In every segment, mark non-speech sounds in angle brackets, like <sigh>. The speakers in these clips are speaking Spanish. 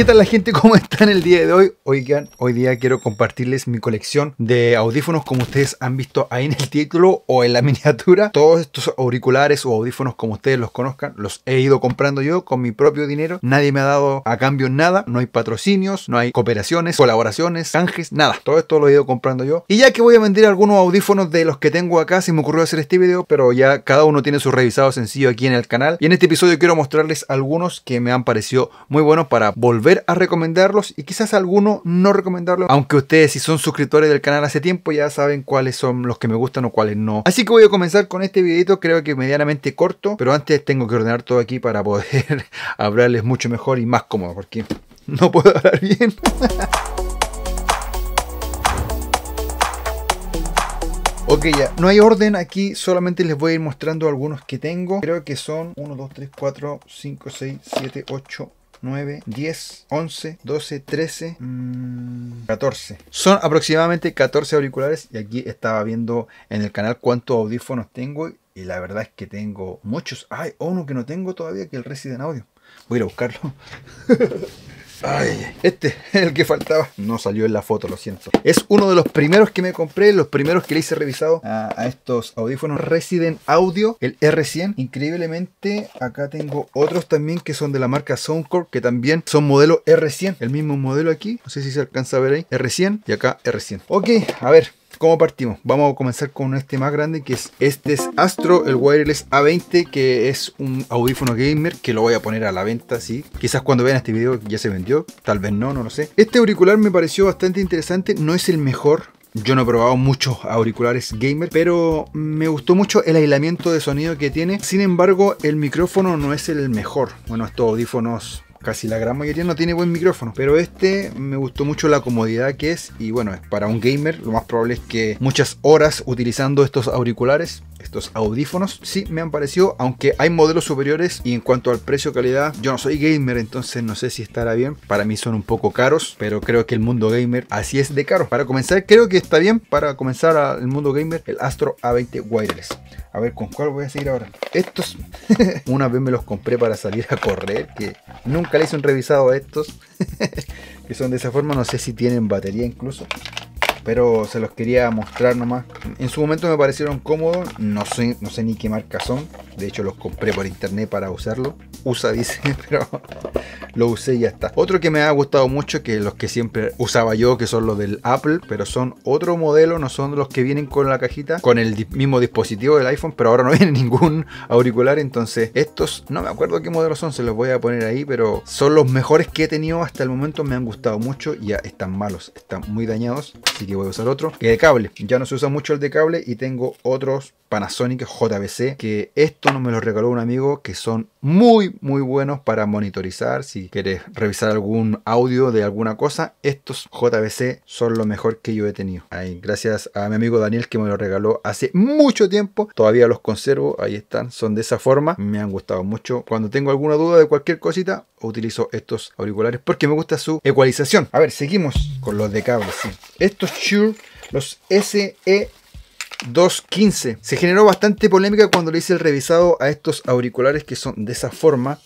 ¿Qué tal la gente? ¿Cómo están el día de hoy? Oigan, hoy día quiero compartirles mi colección de audífonos como ustedes han visto ahí en el título o en la <laughs> miniatura. Todos estos auriculares o audífonos como ustedes los conozcan, los he ido comprando yo con mi propio dinero. Nadie me ha dado a cambio nada. No hay patrocinios, no hay cooperaciones, colaboraciones, canjes, nada. Todo esto lo he ido comprando yo. Y ya que voy a vender algunos audífonos de los que tengo acá, se me ocurrió hacer este video, pero ya cada uno tiene su revisado sencillo aquí en el canal. Y en este episodio quiero mostrarles algunos que me han parecido muy buenos para volver a recomendarlos y quizás alguno no recomendarlos Aunque ustedes si son suscriptores del canal hace tiempo ya saben cuáles son los que me gustan o cuáles no. Así que voy a comenzar con este videito, creo que medianamente corto, pero antes tengo que ordenar todo aquí para poder <laughs> hablarles mucho mejor y más cómodo, porque no puedo hablar bien. <laughs> Ok, ya, no hay orden aquí, solamente les voy a ir mostrando algunos que tengo. Creo que son 1, 2, 3, 4, 5, 6, 7, 8, 9, 10, 11, 12, 13, 14. Son aproximadamente 14 auriculares y aquí estaba viendo en el canal cuántos audífonos tengo y la verdad es que tengo muchos. Hay uno oh, que no tengo todavía que el Resident Audio. Voy a ir a buscarlo. <laughs> Ay, este, <laughs> el que faltaba, no salió en la foto, lo siento. Es uno de los primeros que me compré, los primeros que le hice revisado a, a estos audífonos Resident Audio, el R100. Increíblemente, acá tengo otros también que son de la marca Soundcore, que también son modelo R100. El mismo modelo aquí, no sé si se alcanza a ver ahí, R100 y acá R100. Ok, a ver, ¿cómo partimos? Vamos a comenzar con este más grande que es este es Astro, el wireless A20, que es un audífono gamer que lo voy a poner a la venta, sí. Quizás cuando vean este video ya se vendió, tal vez no, no lo sé. Este auricular me pareció bastante interesante, no es el mejor, yo no he probado muchos auriculares gamer, pero me gustó mucho el aislamiento de sonido que tiene. Sin embargo, el micrófono no es el mejor. Bueno, estos audífonos casi la gran mayoría no tiene buen micrófono, pero este me gustó mucho la comodidad que es y bueno, para un gamer lo más probable es que muchas horas utilizando estos auriculares estos audífonos sí me han parecido, aunque hay modelos superiores y en cuanto al precio-calidad, yo no soy gamer, entonces no sé si estará bien. Para mí son un poco caros, pero creo que el mundo gamer así es de caro. Para comenzar, creo que está bien para comenzar el mundo gamer el Astro A20 Wireless. A ver, ¿con cuál voy a seguir ahora? Estos, <laughs> una vez me los compré para salir a correr, que nunca le hice un revisado a estos, <laughs> que son de esa forma, no sé si tienen batería incluso pero se los quería mostrar nomás. En su momento me parecieron cómodos, no sé, no sé ni qué marca son, de hecho los compré por internet para usarlo usa, dice, <laughs> pero lo usé y ya está. Otro que me ha gustado mucho, que los que siempre usaba yo, que son los del Apple, pero son otro modelo, no son los que vienen con la cajita, con el mismo dispositivo del iPhone, pero ahora no <laughs> viene ningún auricular, entonces estos, no me acuerdo qué modelos son, se los voy a poner ahí, pero son los mejores que he tenido hasta el momento, me han gustado mucho, ya están malos, están muy dañados, así que voy a usar otro. Que de cable, ya no se usa mucho el de cable y tengo otros Panasonic JBC, que esto no me lo regaló un amigo, que son muy muy buenos para monitorizar si quieres revisar algún audio de alguna cosa estos JBC son lo mejor que yo he tenido ahí gracias a mi amigo Daniel que me lo regaló hace mucho tiempo todavía los conservo ahí están son de esa forma me han gustado mucho cuando tengo alguna duda de cualquier cosita utilizo estos auriculares porque me gusta su ecualización a ver seguimos con los de cable estos Shure los SE 2.15. Se generó bastante polémica cuando le hice el revisado a estos auriculares que son de esa forma.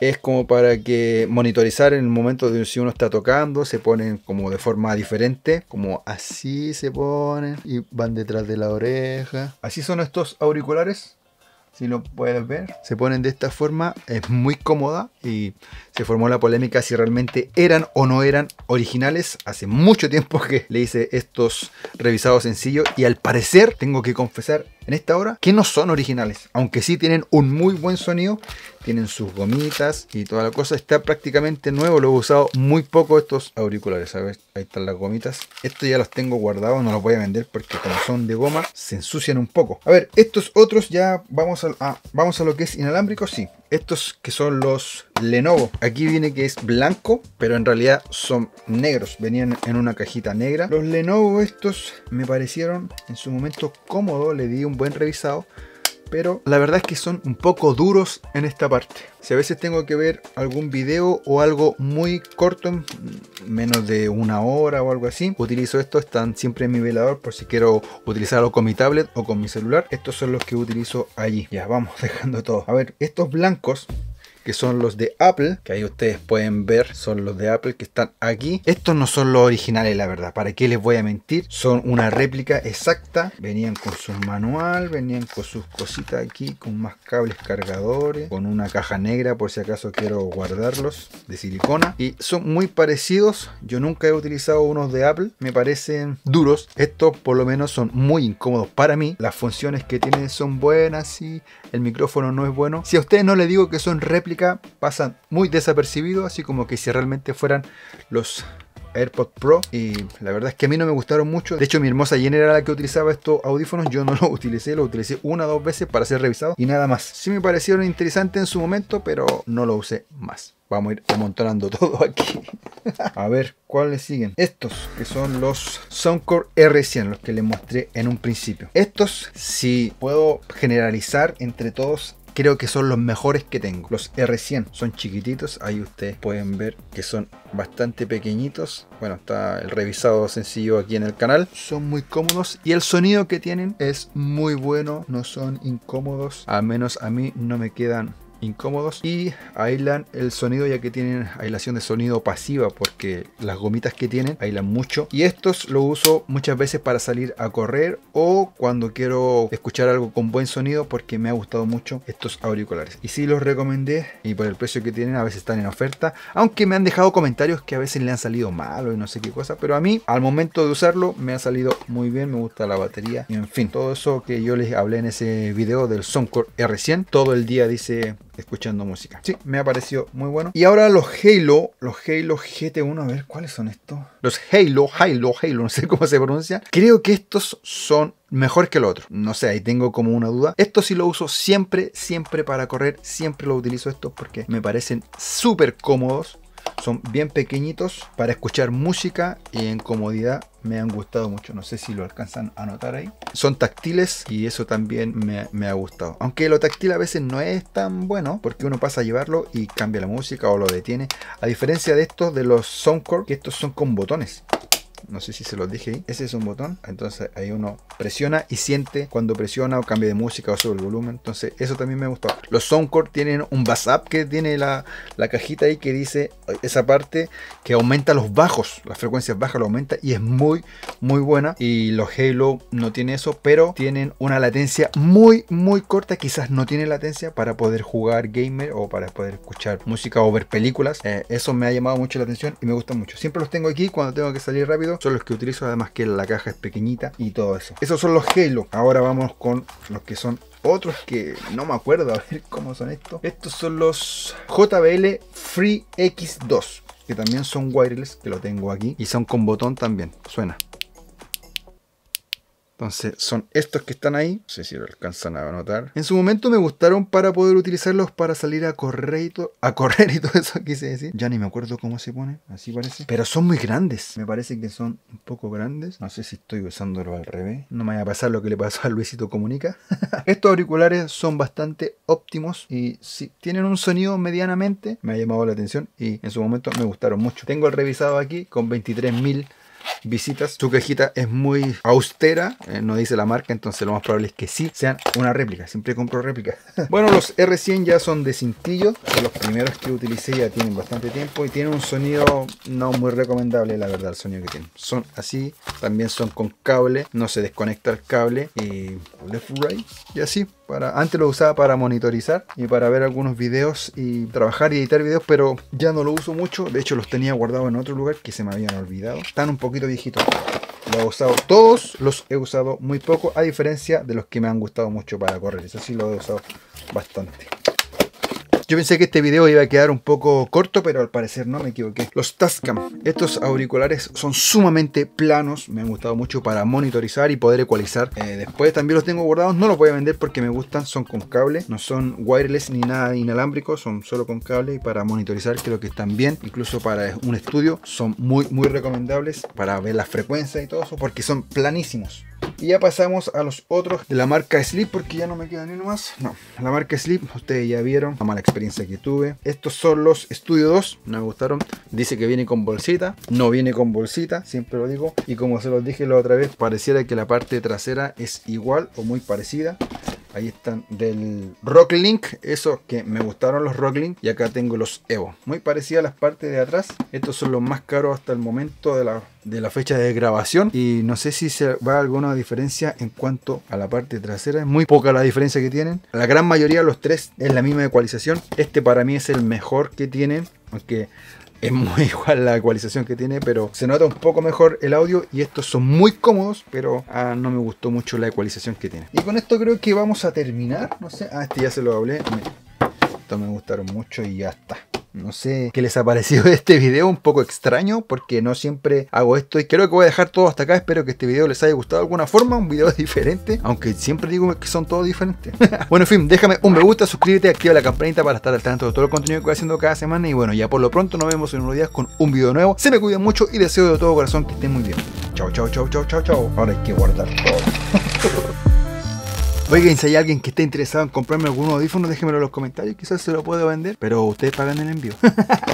Es como para que monitorizar en el momento de si uno está tocando, se ponen como de forma diferente, como así se ponen y van detrás de la oreja. Así son estos auriculares, si no puedes ver. Se ponen de esta forma, es muy cómoda y se formó la polémica si realmente eran o no eran originales. Hace mucho tiempo que le hice estos revisados sencillos y al parecer tengo que confesar en esta hora que no son originales, aunque sí tienen un muy buen sonido, tienen sus gomitas y toda la cosa. Está prácticamente nuevo, lo he usado muy poco estos auriculares, ¿sabes? Ahí están las gomitas. Estos ya los tengo guardados, no los voy a vender porque como son de goma se ensucian un poco. A ver, estos otros ya vamos a, ah, vamos a lo que es inalámbrico, sí. Estos que son los Lenovo. Aquí viene que es blanco, pero en realidad son negros. Venían en una cajita negra. Los Lenovo estos me parecieron en su momento cómodo, le di un buen revisado. Pero la verdad es que son un poco duros en esta parte. Si a veces tengo que ver algún video o algo muy corto, menos de una hora o algo así, utilizo estos, están siempre en mi velador por si quiero utilizarlo con mi tablet o con mi celular. Estos son los que utilizo allí. Ya, vamos <laughs> dejando todo. A ver, estos blancos que son los de Apple, que ahí ustedes pueden ver, son los de Apple que están aquí. Estos no son los originales, la verdad, ¿para qué les voy a mentir? Son una réplica exacta. Venían con su manual, venían con sus cositas aquí, con más cables cargadores, con una caja negra por si acaso quiero guardarlos, de silicona. Y son muy parecidos, yo nunca he utilizado unos de Apple, me parecen duros. Estos por lo menos son muy incómodos para mí. Las funciones que tienen son buenas, y el micrófono no es bueno. Si a ustedes no les digo que son réplicas, pasan muy desapercibido así como que si realmente fueran los AirPods Pro y la verdad es que a mí no me gustaron mucho. De hecho, mi hermosa Jenny era la que utilizaba estos audífonos. Yo no <laughs> lo utilicé, lo utilicé una o dos veces para ser revisado y nada más. Sí me parecieron interesantes en su momento, pero no lo usé más. Vamos a ir amontonando <laughs> todo aquí. a ver, ¿cuáles siguen? Estos, que son los Soundcore R100, los que les mostré en un principio. Estos, si puedo generalizar entre todos, creo que son los mejores que tengo. Los R100 son chiquititos, ahí ustedes pueden ver que son bastante pequeñitos. Bueno, está el revisado sencillo aquí en el canal. Son muy cómodos y el sonido que tienen es muy bueno, no son incómodos. Al menos a mí no me quedan incómodos y aislan el sonido ya que tienen aislación de sonido pasiva porque las gomitas que tienen aislan mucho y estos lo uso muchas veces para salir a correr o cuando quiero escuchar algo con buen sonido porque me ha gustado mucho estos auriculares y si los recomendé y por el precio que tienen a veces están en oferta aunque me han dejado comentarios que a veces le han salido mal o no sé qué cosa pero a mí al momento de usarlo me ha salido muy bien me gusta la batería y en fin todo eso que yo les hablé en ese video del Soundcore R100 todo el día dice escuchando música. Sí, me ha parecido muy bueno. Y ahora los Halo, los Halo GT1, a ver, ¿cuáles son estos? Los Halo, Halo, Halo, no sé cómo se pronuncia. Creo que estos son mejor que el otro. No sé, ahí tengo como una duda. Esto sí lo uso siempre, siempre para correr. Siempre lo utilizo estos porque me parecen súper cómodos. Son bien pequeñitos para escuchar música y en comodidad me han gustado mucho. No sé si lo alcanzan a notar ahí. Son táctiles y eso también me, ha gustado. Aunque lo táctil a veces no es tan bueno porque uno pasa a llevarlo y cambia la música o lo detiene. A diferencia de estos de los Soundcore, que estos son con botones no sé si se los dije ahí, ese es un botón, entonces ahí uno presiona y siente cuando presiona o cambia de música o sube el volumen, entonces eso también me gustó. Los Soundcore tienen un bass up que tiene la, cajita ahí que dice esa parte que aumenta los bajos, las frecuencias bajas lo aumenta y es muy, muy buena. Y los Halo no tiene eso, pero tienen una latencia muy, muy corta, quizás no tiene latencia para poder jugar gamer o para poder escuchar música o ver películas. Eh, eso me ha llamado mucho la atención y me gusta mucho. Siempre los tengo aquí cuando tengo que salir rápido son los que utilizo, además que la caja es pequeñita y todo eso. Esos son los Halo. Ahora vamos con los que son otros que no me acuerdo, a ver cómo son estos. Estos son los JBL Free X2, que también son wireless, que lo tengo aquí, y son con botón también, suena. Entonces son estos que están ahí, no sé si lo alcanzan a anotar. En su momento me gustaron para poder utilizarlos para salir a correr y, a correr y todo eso <laughs> quise decir. Ya ni me acuerdo cómo se pone, así parece. Pero son muy grandes, me parece que son un poco grandes. No sé si estoy usándolo al revés, no me vaya a pasar lo que le pasó a Luisito Comunica. <laughs> Estos auriculares son bastante óptimos y si tienen un sonido medianamente, me ha llamado la atención y en su momento me gustaron mucho. Tengo el revisado aquí con 23.000 visitas. Su cajita es muy austera, eh, no dice la marca, entonces lo más probable es que sí sean una réplica. Siempre compro réplicas. <laughs> bueno, los R100 ya son de cintillo, son los primeros que utilicé, ya tienen bastante tiempo y tienen un sonido no muy recomendable, la verdad, el sonido que tienen. Son así, también son con cable, no se desconecta el cable y left right y así. Para, antes lo usaba para monitorizar y para ver algunos videos y trabajar y editar videos, pero ya no lo uso mucho. De hecho, los tenía guardados en otro lugar que se me habían olvidado. Están un poco poquito viejito. Los he usado todos, los he usado muy poco, a diferencia de los que me han gustado mucho para correr. Eso sí, los he usado bastante. Yo pensé que este video iba a quedar un poco corto, pero al parecer no, me equivoqué. Los Tascam. Estos auriculares son sumamente planos. Me han gustado mucho para monitorizar y poder ecualizar. Eh, después también los tengo guardados. No los voy a vender porque me gustan. Son con cable. No son wireless ni nada inalámbrico. Son solo con cable y para monitorizar creo que están bien. Incluso para un estudio son muy, muy recomendables para ver las frecuencias y todo eso porque son planísimos. Y ya pasamos a los otros de la marca Sleep porque ya no me queda ni uno más. No, la marca Sleep, ustedes ya vieron la mala experiencia que tuve. Estos son los Studio 2, no me gustaron. Dice que viene con bolsita, no viene con bolsita, siempre lo digo. Y como se los dije la otra vez, pareciera que la parte trasera es igual o muy parecida. Ahí están del Rock Link, esos que me gustaron los Rock Link. Y acá tengo los Evo. Muy parecidas a las partes de atrás. Estos son los más caros hasta el momento de la, fecha de grabación. Y no sé si se va alguna diferencia en cuanto a la parte trasera. Es muy poca la diferencia que tienen. La gran mayoría de los tres es la misma ecualización. Este para mí es el mejor que tienen. Aunque es muy <laughs> igual la ecualización que tiene, pero se nota un poco mejor el audio y estos son muy cómodos, pero ah, no me gustó mucho la ecualización que tiene. Y con esto creo que vamos a terminar, no sé, ah, este ya se lo hablé, estos me gustaron mucho y ya está. No sé qué les ha parecido <laughs> este video, un poco extraño porque no siempre hago esto y creo que voy a dejar todo hasta acá. Espero que este video les haya gustado de alguna forma, un video <laughs> diferente, aunque siempre digo que son todos diferentes. <laughs> bueno, en fin, déjame un me gusta, suscríbete, activa la campanita para estar al tanto de todo el contenido que voy haciendo cada semana y bueno, ya por lo pronto nos vemos en unos días con un video nuevo. Se me cuida mucho y deseo de todo corazón que estén muy bien. Chao, chao, chao, chao, chao, chao. Ahora hay que guardar todo. Oigan, si hay alguien que esté interesado en comprarme algún audífono, déjenmelo en los comentarios, quizás se lo puedo vender, pero ustedes pagan el envío. <laughs>